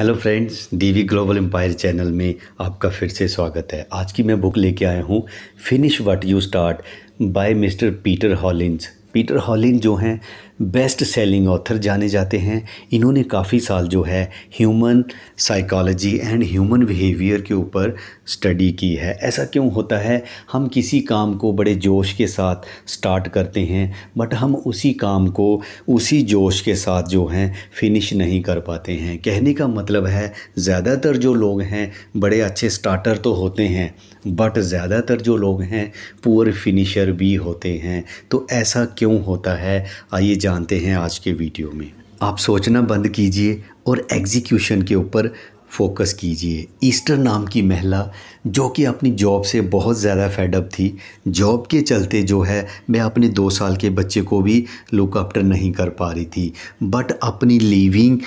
hello friends DV global empire channel में आपका फिर से स्वागत है आज की मैं बुक लेके आया हूँ finish what you start by Mister Peter Hollins Peter Hollin जो हैं बेस्ट सेलिंग ऑथर जाने जाते हैं इन्होंने काफ़ी साल जो है human psychology and human behaviour के ऊपर स्टडी की है ऐसा क्यों होता है हम किसी काम को बड़े जोश के साथ स्टार्ट करते हैं बट हम उसी काम को उसी जोश के साथ जो हैं फिनिश नहीं कर पाते हैं कहने का मतलब है ज़्यादातर जो लोग हैं बड़े अच्छे स्टार्टर तो होते हैं बट ज़्यादातर जो लोग हैं पुअर फिनिशर भी होते हैं तो ऐसा क्यों होता है आइए जानते हैं आज के वीडियो में आप सोचना बंद कीजिए और एग्जीक्यूशन के ऊपर फोकस कीजिए ईस्टर नाम की महिला जो कि अपनी जॉब से बहुत ज़्यादा फेडअप थी जॉब के चलते जो है मैं अपने दो साल के बच्चे को भी लुक नहीं कर पा रही थी बट अपनी लिविंग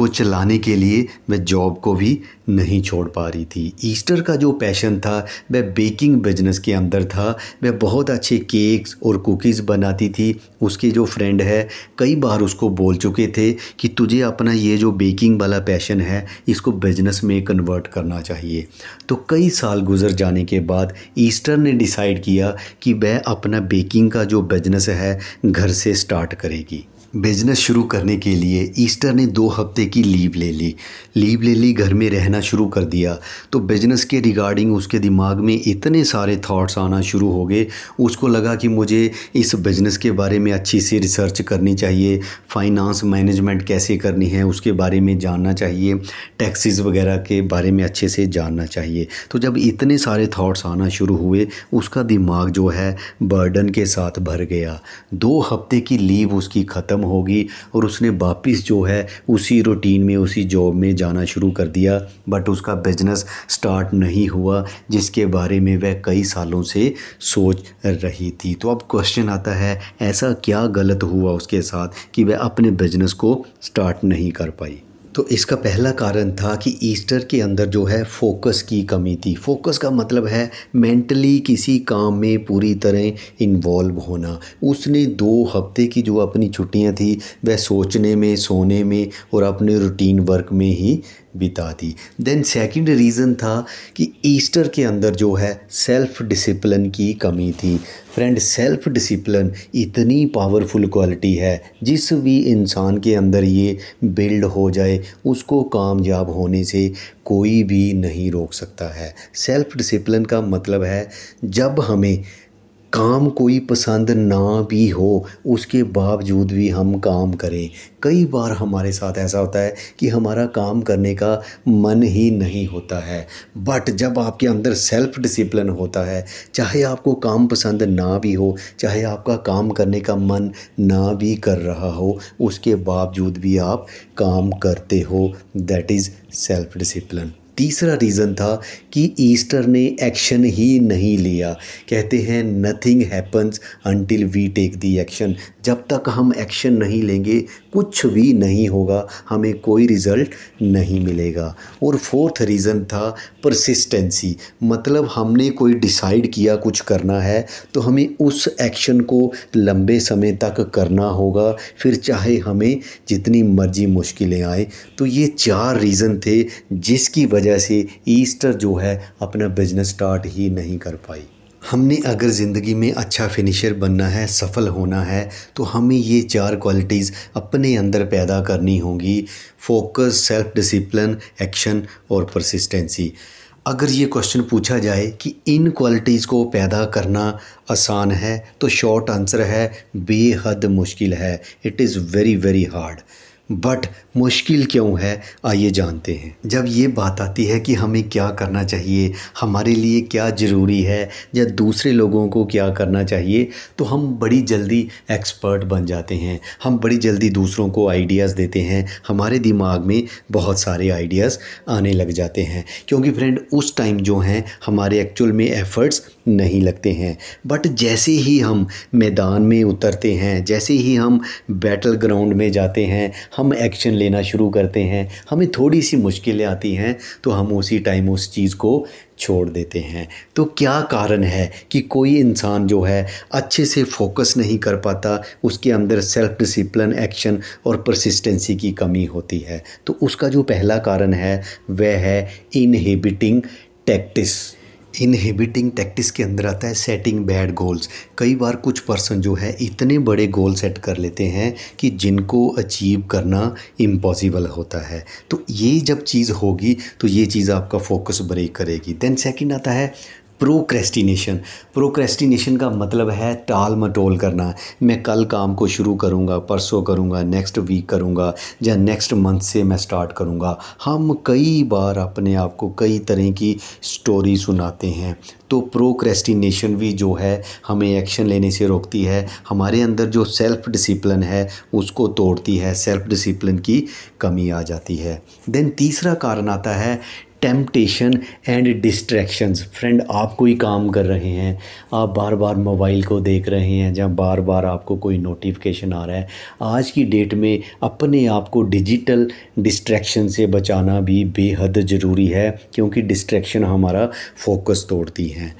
को चलाने के लिए मैं जॉब को भी नहीं छोड़ पा रही थी ईस्टर का जो पैशन था वह बेकिंग बिजनेस के अंदर था मैं बहुत अच्छे केक्स और कुकीज़ बनाती थी उसके जो फ्रेंड है कई बार उसको बोल चुके थे कि तुझे अपना ये जो बेकिंग वाला पैशन है इसको बिजनेस में कन्वर्ट करना चाहिए तो कई साल गुजर जाने के बाद ईस्टर ने डिसाइड किया कि वह अपना बेकिंग का जो बिजनेस है घर से स्टार्ट करेगी बिजनेस शुरू करने के लिए ईस्टर ने दो हफ्ते की लीव ले ली लीव ले ली घर में रहना शुरू कर दिया तो बिजनेस के रिगार्डिंग उसके दिमाग में इतने सारे थॉट्स आना शुरू हो गए उसको लगा कि मुझे इस बिज़नेस के बारे में अच्छी सी रिसर्च करनी चाहिए फाइनेंस मैनेजमेंट कैसे करनी है उसके बारे में जानना चाहिए टैक्सेस वगैरह के बारे में अच्छे से जानना चाहिए तो जब इतने सारे थाट्स आना शुरू हुए उसका दिमाग जो है बर्डन के साथ भर गया दो हफ्ते की लीव उसकी ख़त्म ख़त्म होगी और उसने वापस जो है उसी रूटीन में उसी जॉब में जाना शुरू कर दिया बट उसका बिजनेस स्टार्ट नहीं हुआ जिसके बारे में वह कई सालों से सोच रही थी तो अब क्वेश्चन आता है ऐसा क्या गलत हुआ उसके साथ कि वह अपने बिजनेस को स्टार्ट नहीं कर पाई तो इसका पहला कारण था कि ईस्टर के अंदर जो है फोकस की कमी थी फोकस का मतलब है मेंटली किसी काम में पूरी तरह इन्वॉल्व होना उसने दो हफ्ते की जो अपनी छुट्टियां थी वह सोचने में सोने में और अपने रूटीन वर्क में ही बिता दी देन सेकंड रीज़न था कि ईस्टर के अंदर जो है सेल्फ़ डिसिप्लिन की कमी थी फ्रेंड सेल्फ़ डिसिप्लिन इतनी पावरफुल क्वालिटी है जिस भी इंसान के अंदर ये बिल्ड हो जाए उसको कामयाब होने से कोई भी नहीं रोक सकता है सेल्फ डिसिप्लिन का मतलब है जब हमें काम कोई पसंद ना भी हो उसके बावजूद भी हम काम करें कई बार हमारे साथ ऐसा होता है कि हमारा काम करने का मन ही नहीं होता है बट जब आपके अंदर सेल्फ डिसिप्लिन होता है चाहे आपको काम पसंद ना भी हो चाहे आपका काम करने का मन ना भी कर रहा हो उसके बावजूद भी आप काम करते हो दैट इज़ सेल्फ डिसिप्लिन तीसरा रीज़न था कि ईस्टर ने एक्शन ही नहीं लिया कहते हैं nothing happens until we take the action जब तक हम एक्शन नहीं लेंगे कुछ भी नहीं होगा हमें कोई रिज़ल्ट नहीं मिलेगा और फोर्थ रीज़न था परसिस्टेंसी मतलब हमने कोई डिसाइड किया कुछ करना है तो हमें उस एक्शन को लंबे समय तक करना होगा फिर चाहे हमें जितनी मर्जी मुश्किलें आए तो ये चार रीज़न थे जिसकी वजह जैसे ईस्टर जो है अपना बिजनेस स्टार्ट ही नहीं कर पाई हमने अगर ज़िंदगी में अच्छा फिनिशर बनना है सफल होना है तो हमें ये चार क्वालिटीज़ अपने अंदर पैदा करनी होंगी फोकस सेल्फ डिसिप्लिन एक्शन और परसिस्टेंसी अगर ये क्वेश्चन पूछा जाए कि इन क्वालिटीज़ को पैदा करना आसान है तो शॉर्ट आंसर है बेहद मुश्किल है it is very very hard but मुश्किल क्यों है आइए जानते हैं जब ये बात आती है कि हमें क्या करना चाहिए हमारे लिए क्या ज़रूरी है या दूसरे लोगों को क्या करना चाहिए तो हम बड़ी जल्दी एक्सपर्ट बन जाते हैं हम बड़ी जल्दी दूसरों को आइडियाज़ देते हैं हमारे दिमाग में बहुत सारे आइडियाज़ आने लग जाते हैं क्योंकि फ्रेंड उस टाइम जो हैं हमारे एक्चुअल में एफ़र्ट्स नहीं लगते हैं बट जैसे ही हम मैदान में उतरते हैं जैसे ही हम बैटल ग्राउंड में जाते हैं हम एक्शन लेना शुरू करते हैं हमें थोड़ी सी मुश्किलें आती हैं तो हम उसी टाइम उस चीज़ को छोड़ देते हैं तो क्या कारण है कि कोई इंसान जो है अच्छे से फोकस नहीं कर पाता उसके अंदर सेल्फ डिसिप्लिन एक्शन और परसिस्टेंसी की कमी होती है तो उसका जो पहला कारण है वह है इनहिबिटिंग टैक्टिस इनहिबिटिंग टैक्टिस के अंदर आता है सेटिंग बैड गोल्स कई बार कुछ पर्सन जो है इतने बड़े गोल सेट कर लेते हैं कि जिनको अचीव करना इम्पॉसिबल होता है तो ये जब चीज़ होगी तो ये चीज़ आपका फोकस ब्रेक करेगी देन सेकंड आता है प्रोक्रेस्टिनेशन प्रोक्रेस्टिनेशन का मतलब है टाल मटोल करना मैं कल काम को शुरू करूँगा परसों करूँगा नेक्स्ट वीक करूँगा या नेक्स्ट मंथ से मैं स्टार्ट करूँगा हम कई बार अपने आप को कई तरह की स्टोरी सुनाते हैं तो प्रोक्रेस्टिनेशन भी जो है हमें एक्शन लेने से रोकती है हमारे अंदर जो सेल्फ डिसिप्लिन है उसको तोड़ती है सेल्फ डिसिप्लिन की कमी आ जाती है देन तीसरा कारण आता है टेम्पटेशन एंड डिस्ट्रैक्शंस फ्रेंड आप कोई काम कर रहे हैं आप बार बार मोबाइल को देख रहे हैं जहाँ बार बार आपको कोई नोटिफिकेशन आ रहा है आज की डेट में अपने आप को डिजिटल डिस्ट्रैक्शन से बचाना भी बेहद ज़रूरी है क्योंकि डिस्ट्रैक्शन हमारा फोकस तोड़ती हैं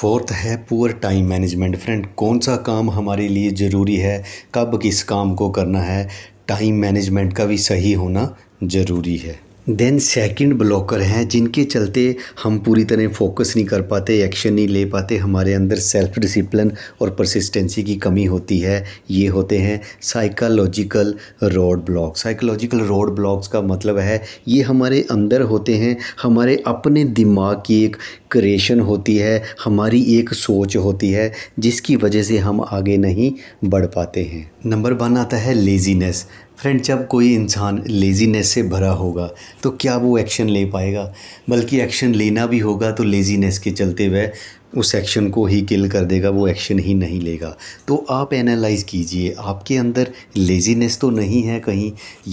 फोर्थ है पुअर टाइम मैनेजमेंट फ्रेंड कौन सा काम हमारे लिए ज़रूरी है कब किस काम को करना है टाइम मैनेजमेंट का भी सही होना ज़रूरी है देन सेकंड ब्लॉकर हैं जिनके चलते हम पूरी तरह फोकस नहीं कर पाते एक्शन नहीं ले पाते हमारे अंदर सेल्फ डिसिप्लिन और परसिस्टेंसी की कमी होती है ये होते हैं psychological road block psychological road blocks का मतलब है ये हमारे अंदर होते हैं हमारे अपने दिमाग की एक क्रिएशन होती है हमारी एक सोच होती है जिसकी वजह से हम आगे नहीं बढ़ पाते हैं नंबर वन आता है लेजीनेस फ्रेंड जब कोई इंसान लेज़ीनेस से भरा होगा तो क्या वो एक्शन ले पाएगा बल्कि एक्शन लेना भी होगा तो लेज़ीनेस के चलते वह उस एक्शन को ही किल कर देगा वो एक्शन ही नहीं लेगा तो आप एनालाइज कीजिए आपके अंदर लेजीनेस तो नहीं है कहीं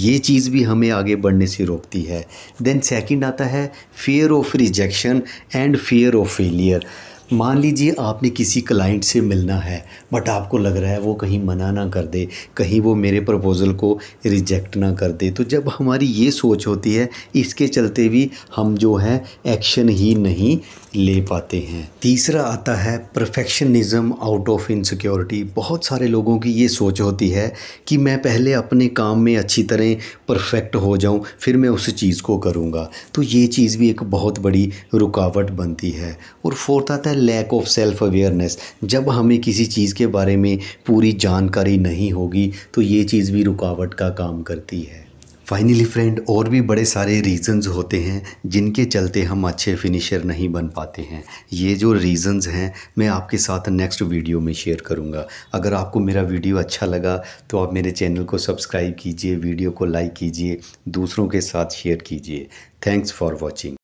ये चीज़ भी हमें आगे बढ़ने से रोकती है देन सेकंड आता है fear of rejection and fear of failure मान लीजिए आपने किसी क्लाइंट से मिलना है बट आपको लग रहा है वो कहीं मना ना कर दे कहीं वो मेरे प्रपोज़ल को रिजेक्ट ना कर दे तो जब हमारी ये सोच होती है इसके चलते भी हम जो है एक्शन ही नहीं ले पाते हैं तीसरा आता है परफेक्शनिज्म आउट ऑफ इनसिक्योरिटी बहुत सारे लोगों की ये सोच होती है कि मैं पहले अपने काम में अच्छी तरह परफेक्ट हो जाऊं फिर मैं उस चीज़ को करूंगा तो ये चीज़ भी एक बहुत बड़ी रुकावट बनती है और फोर्थ आता है लैक ऑफ सेल्फ अवेयरनेस जब हमें किसी चीज़ के बारे में पूरी जानकारी नहीं होगी तो ये चीज़ भी रुकावट का काम करती है फाइनली फ्रेंड और भी बड़े सारे रीज़न्स होते हैं जिनके चलते हम अच्छे फिनिशर नहीं बन पाते हैं ये जो रीज़न्स हैं मैं आपके साथ नेक्स्ट वीडियो में शेयर करूँगा अगर आपको मेरा वीडियो अच्छा लगा तो आप मेरे चैनल को सब्सक्राइब कीजिए वीडियो को लाइक कीजिए दूसरों के साथ शेयर कीजिए थैंक्स फॉर वॉचिंग